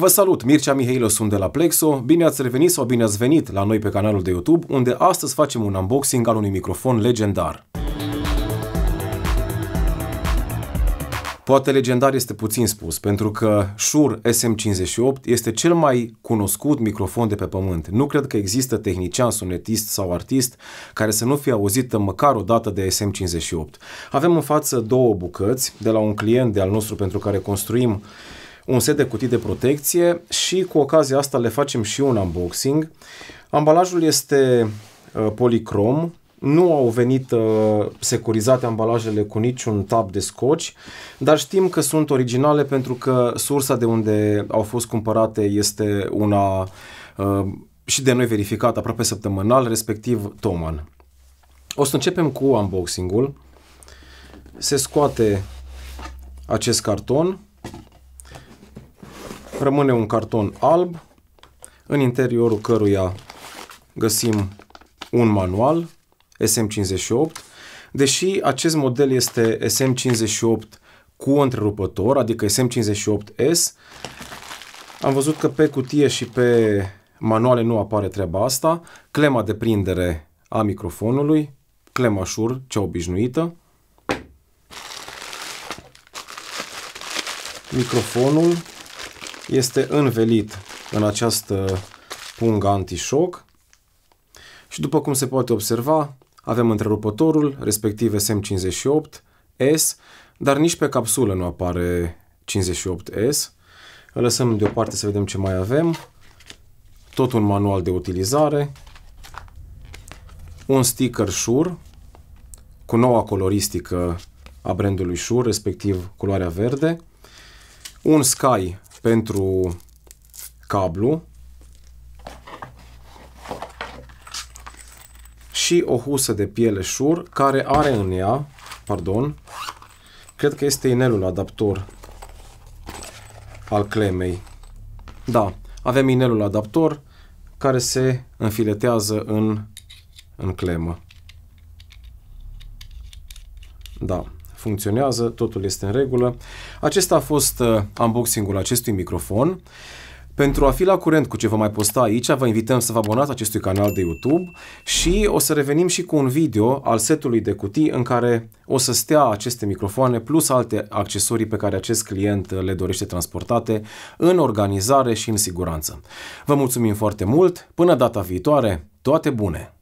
Vă salut, Mircea Mihailo sunt de la Plexo, bine ați revenit sau bine ați venit la noi pe canalul de YouTube, unde astăzi facem un unboxing al unui microfon legendar. Poate legendar este puțin spus, pentru că Shure SM58 este cel mai cunoscut microfon de pe pământ. Nu cred că există tehnician, sunetist sau artist care să nu fie auzită măcar o dată de SM58. Avem în față două bucăți de la un client de al nostru pentru care construim uh, un set de cutii de protecție și cu ocazia asta le facem și un unboxing. Ambalajul este uh, policrom, nu au venit uh, securizate ambalajele cu niciun tab de scoci, dar știm că sunt originale pentru că sursa de unde au fost cumpărate este una uh, și de noi verificată aproape săptămânal, respectiv Toman. O să începem cu unboxing-ul. Se scoate acest carton Rămâne un carton alb, în interiorul căruia găsim un manual SM58. Deși acest model este SM58 cu întrerupător, adică SM58S, am văzut că pe cutie și pe manuale nu apare treaba asta, clema de prindere a microfonului, clema șur, cea obișnuită, microfonul, este învelit în această pungă antișoc și după cum se poate observa, avem întrerupătorul, respectiv SM58S, dar nici pe capsulă nu apare 58S. Îl lăsăm deoparte să vedem ce mai avem. Tot un manual de utilizare, un sticker Shure cu noua coloristică a brandului Shure, respectiv culoarea verde, un Sky pentru cablu și o husă de piele șur care are în ea, pardon, cred că este inelul adaptor al clemei. Da, avem inelul adaptor care se înfiletează în, în clemă. Da funcționează, totul este în regulă. Acesta a fost uh, unboxing-ul acestui microfon. Pentru a fi la curent cu ce vă mai posta aici, vă invităm să vă abonați acestui canal de YouTube și o să revenim și cu un video al setului de cutii în care o să stea aceste microfoane plus alte accesorii pe care acest client uh, le dorește transportate în organizare și în siguranță. Vă mulțumim foarte mult, până data viitoare, toate bune!